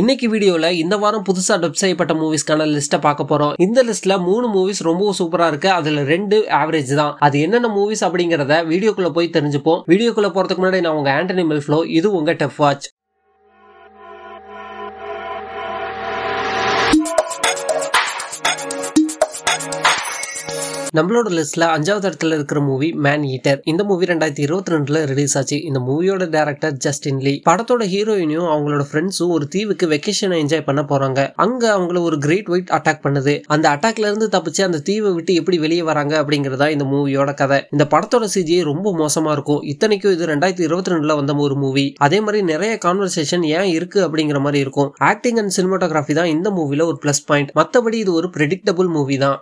இன்னைக்கு வீடியோல இந்த வாரம் புதுசா டப் செய்யப்பட்ட மூவிஸ்க்கான லிஸ்ட்டை பார்க்க போறோம் இந்த லிஸ்ட்ல மூணு மூவிஸ் ரொம்ப சூப்பரா இருக்கு அதுல ரெண்டு ஆவரேஜ் தான் அது என்னென்ன மூவிஸ் அப்படிங்கறத வீடியோக்குள்ள போய் தெரிஞ்சுப்போம் வீடியோக்குள்ள போறதுக்கு முன்னாடி நான் உங்க ஆண்டனி மெல்ஃப்ளோ இது உங்க டெஃப் வாட்ச் நம்மளோட லிஸ்ட்ல அஞ்சாவது இடத்துல இருக்கிற மூவி மேன் ஈட்டர் இந்த மூவி ரெண்டாயிரத்தி இருபத்தி ரெண்டுல ரிலீஸ் ஆச்சு இந்த மூவியோட டேரக்டர் ஜஸ்டின் லீ படத்தோட ஹீரோயினும் அவங்களோட ஃப்ரெண்ட்ஸும் ஒரு தீவுக்கு வெக்கேஷனை என்ஜாய் பண்ண போறாங்க அங்க அவங்கள ஒரு கிரேட் ஒயிட் அட்டாக் பண்ணுது அந்த அட்டாக்ல இருந்து தப்பிச்சு அந்த தீவை விட்டு எப்படி வெளியே வராங்க அப்படிங்கறதா இந்த மூவியோட கதை இந்த படத்தோட சிஜியை ரொம்ப மோசமா இருக்கும் இத்தனைக்கும் இது ரெண்டாயிரத்தி இருபத்தி ரெண்டுல வந்த ஒரு மூவி அதே மாதிரி நிறைய கான்வர்சேஷன் ஏன் இருக்கு அப்படிங்கிற மாதிரி இருக்கும் ஆக்டிங் அண்ட் சினிமாட்டோகிராஃபி தான் இந்த மூவில ஒரு பிளஸ் பாயிண்ட் மற்றபடி இது ஒரு ப்ரெடிக்டபுள் மூவி தான்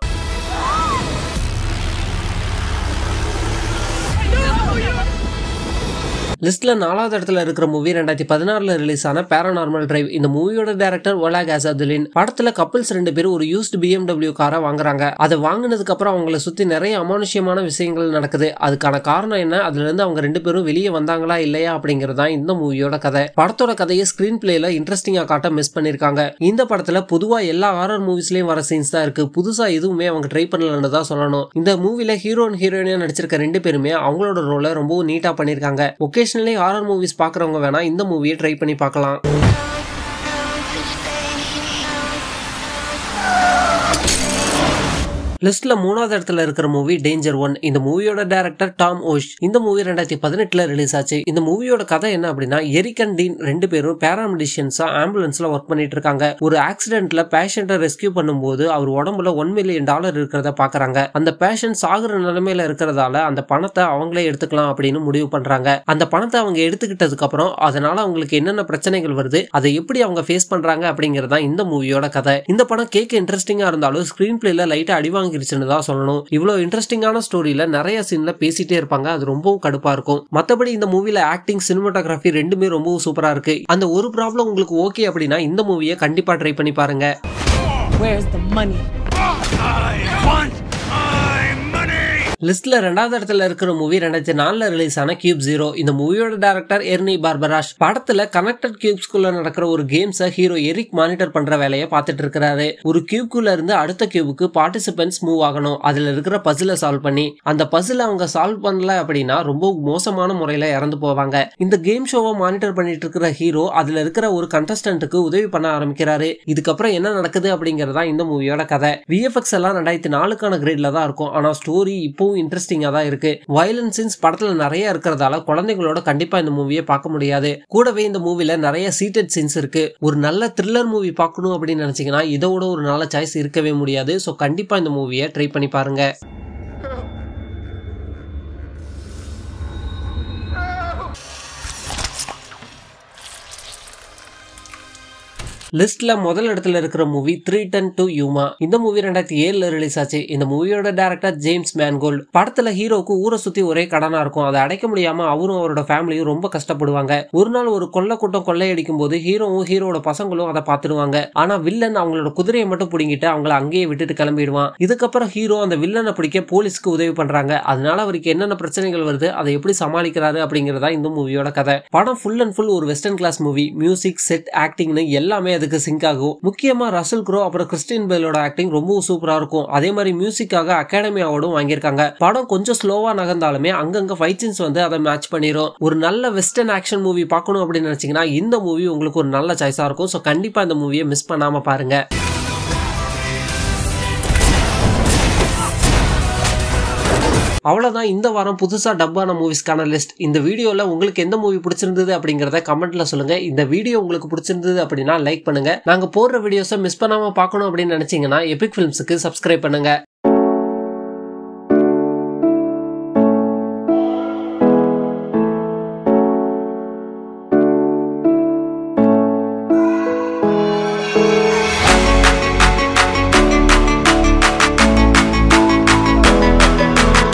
லிஸ்ட்டில் நாலாவது இடத்துல இருக்கிற மூவி ரெண்டாயிரத்தி பதினாறில் ரிலீஸ் ஆன பேரநார்மல் டிரைவ் இந்த மூவியோட டேரக்டர் ஓலா கேசாதுலின் படத்தில் கப்பிள்ஸ் ரெண்டு பேரும் ஒரு யூஸ்டு பிஎம்டபிள்யூ காரை வாங்குறாங்க அதை வாங்கினதுக்கு அப்புறம் அவங்கள சுற்றி நிறைய அமானுஷ்யமான விஷயங்கள் நடக்குது அதுக்கான காரணம் என்ன அதுலேருந்து அவங்க ரெண்டு பேரும் வெளியே வந்தாங்களா இல்லையா அப்படிங்கிறது தான் இந்த மூவியோட கதை படத்தோட கதையை ஸ்க்ரீன் பிளேல இன்ட்ரெஸ்டிங்கா காட்ட மிஸ் பண்ணிருக்காங்க இந்த படத்தில் பொதுவாக எல்லா ஹாரர் மூவிஸ்லயும் வர சீன்ஸ் தான் இருக்கு புதுசாக எதுவுமே அவங்க ட்ரை பண்ணலன்னு தான் சொல்லணும் இந்த மூவியில் அண்ட் ஹீரோயினா நடிச்சிருக்க ரெண்டு பேருமே அவங்களோட ரோலை ரொம்ப நீட்டாக பண்ணியிருக்காங்க ஒகேஷ் ட்ரெடிஷ்னலி ஹாரர் மூவிஸ் பார்க்குறவங்க வேணால் இந்த மூவியை ட்ரை பண்ணி பார்க்கலாம் லிஸ்ட்ல மூணாவது இடத்துல இருக்கிற மூவி டேஞ்சர் ஒன் இந்த மூவியோட டேரக்டர் டாம் ஓஷ் இந்த மூவி ரெண்டாயிரத்தி பதினெட்டுல ரிலீஸ் ஆச்சு இந்த மூவியோட கதை என்ன அப்படின்னா எரிக்கன் டீன் ரெண்டு பேரும் பேராமெடிஷியன்ஸா ஆம்புலன்ஸ்ல ஒர்க் பண்ணிட்டு இருக்காங்க ஒரு ஆக்சிடென்ட்ல பேஷண்ட்டை ரெஸ்கியூ பண்ணும்போது அவர் உடம்புல ஒன் மில்லியன் டாலர் இருக்கிறத பாக்குறாங்க அந்த பேஷன் சாகுற நிலைமையில இருக்கிறதால அந்த பணத்தை அவங்களே எடுத்துக்கலாம் அப்படின்னு முடிவு பண்றாங்க அந்த பணத்தை அவங்க எடுத்துக்கிட்டதுக்கு அப்புறம் அதனால அவங்களுக்கு என்னென்ன பிரச்சனைகள் வருது அதை எப்படி அவங்க ஃபேஸ் பண்றாங்க அப்படிங்கறதா இந்த மூவியோட கதை இந்த படம் கேட்க இன்ட்ரெஸ்டிங்கா இருந்தாலும் ஸ்கிரீன் பிளேல லைட்டா அடிவாங்க உள்வாங்கிருச்சுன்னு தான் சொல்லணும் இவ்வளோ இன்ட்ரெஸ்டிங்கான ஸ்டோரியில நிறைய சீன்ல பேசிட்டே இருப்பாங்க அது ரொம்பவும் கடுப்பா இருக்கும் மற்றபடி இந்த மூவில ஆக்டிங் சினிமாட்டோகிராஃபி ரெண்டுமே ரொம்பவும் சூப்பரா இருக்கு அந்த ஒரு ப்ராப்ளம் உங்களுக்கு ஓகே அப்படின்னா இந்த மூவியை கண்டிப்பா ட்ரை பண்ணி பாருங்க Where's the money? I want லிஸ்ட்ல ரெண்டாவது இடத்துல இருக்கிற மூவி ரெண்டாயிரத்தி நாலுல ரிலீஸ் ஆன கியூப் ஜீரோ இந்த மூவியோட டேரக்டர் எர்னி பார்பராஷ் படத்துல கனெக்டட் குள்ள நடக்கிற ஒரு கேம்ஸ் ஹீரோ எரிக் மானிட்டர் பண்ற வேலையை பார்த்துட்டு இருக்காரு ஒரு குள்ள இருந்து அடுத்த கியூபுக்கு பார்ட்டிசிபென்ட்ஸ் மூவ் ஆகணும் அதுல இருக்கிற பசில சால்வ் பண்ணி அந்த பசில அவங்க சால்வ் பண்ணல அப்படின்னா ரொம்ப மோசமான முறையில இறந்து போவாங்க இந்த கேம் ஷோவை மானிட்டர் பண்ணிட்டு இருக்கிற ஹீரோ அதுல இருக்கிற ஒரு கண்டஸ்டன்ட்டுக்கு உதவி பண்ண ஆரம்பிக்கிறாரு இதுக்கப்புறம் என்ன நடக்குது அப்படிங்கறதா இந்த மூவியோட கதை விஎஃப்எக்ஸ் எல்லாம் ரெண்டாயிரத்தி நாலுக்கான கிரேட்ல தான் இருக்கும் ஆனா ஸ்டோரி இப்போ அதுவும் இன்ட்ரெஸ்டிங்கா தான் இருக்கு வயலன்ஸ் சீன்ஸ் படத்துல நிறைய இருக்கிறதால குழந்தைங்களோட கண்டிப்பா இந்த மூவியை பார்க்க முடியாது கூடவே இந்த மூவில நிறைய சீட்டட் சீன்ஸ் இருக்கு ஒரு நல்ல த்ரில்லர் மூவி பார்க்கணும் அப்படின்னு நினைச்சீங்கன்னா இதோட ஒரு நல்ல சாய்ஸ் இருக்கவே முடியாது ஸோ கண்டிப்பா இந்த மூவியை ட்ரை பண்ணி பாருங்க லிஸ்ட்ல முதல் இடத்துல இருக்கிற movie three ten to Yuma இந்த மூவி ரெண்டாயிரத்தி ஏழுல ரிலீஸ் ஆச்சு இந்த மூவியோட டேரக்டர் ஜேம்ஸ் மேன்கோல்டு படத்துல ஹீரோக்கு ஊரை சுத்தி ஒரே கடனா இருக்கும் அதை அடைக்க முடியாம அவரும் அவரோட ஃபேமிலியும் ரொம்ப கஷ்டப்படுவாங்க ஒரு நாள் ஒரு கொள்ள கூட்டம் கொள்ளையடிக்கும் போது ஹீரோவும் ஹீரோட பசங்களும் அதை பார்த்துடுவாங்க ஆனா வில்லன் அவங்களோட குதிரையை மட்டும் பிடிங்கிட்டு அவங்கள அங்கேயே விட்டுட்டு கிளம்பிடுவான் இதுக்கப்புறம் ஹீரோ அந்த வில்லனை பிடிக்க போலீஸ்க்கு உதவி பண்றாங்க அதனால அவருக்கு என்னென்ன பிரச்சனைகள் வருது அதை எப்படி சமாளிக்கிறாரு அப்படிங்கிறதா இந்த மூவியோட கதை படம் ஃபுல் அண்ட் ஃபுல் ஒரு western class movie music set ஆக்டிங்னு எல்லாமே அது அதுக்கு சிங்க் ஆகும் முக்கியமா ரசல் குரோ அப்புறம் கிறிஸ்டின் பேலோட ஆக்டிங் ரொம்ப சூப்பரா இருக்கும் அதே மாதிரி மியூசிக்காக அகாடமி அவார்டும் வாங்கியிருக்காங்க படம் கொஞ்சம் ஸ்லோவா நகர்ந்தாலுமே அங்கங்க ஃபைட் சீன்ஸ் வந்து அதை மேட்ச் பண்ணிடும் ஒரு நல்ல வெஸ்டர்ன் ஆக்ஷன் மூவி பார்க்கணும் அப்படின்னு நினைச்சீங்கன்னா இந்த மூவி உங்களுக்கு ஒரு நல்ல சாய்ஸா இருக்கும் ஸோ கண்டிப்பா இந்த மூவியை மிஸ் பண்ணாம பாருங்க அவ்வளோதான் இந்த வாரம் புதுசாக டப்பான மூவிஸ்க்கான லிஸ்ட் இந்த வீடியோவில் உங்களுக்கு எந்த மூவி பிடிச்சிருந்தது அப்படிங்கிறத கமெண்ட்டில் சொல்லுங்கள் இந்த வீடியோ உங்களுக்கு பிடிச்சிருந்தது அப்படின்னா லைக் பண்ணுங்கள் நாங்கள் போடுற வீடியோஸை மிஸ் பண்ணாமல் பார்க்கணும் அப்படின்னு நினச்சிங்கன்னா எபிக் ஃபிலிம்ஸுக்கு சப்ஸ்கிரைப் பண்ணுங்கள்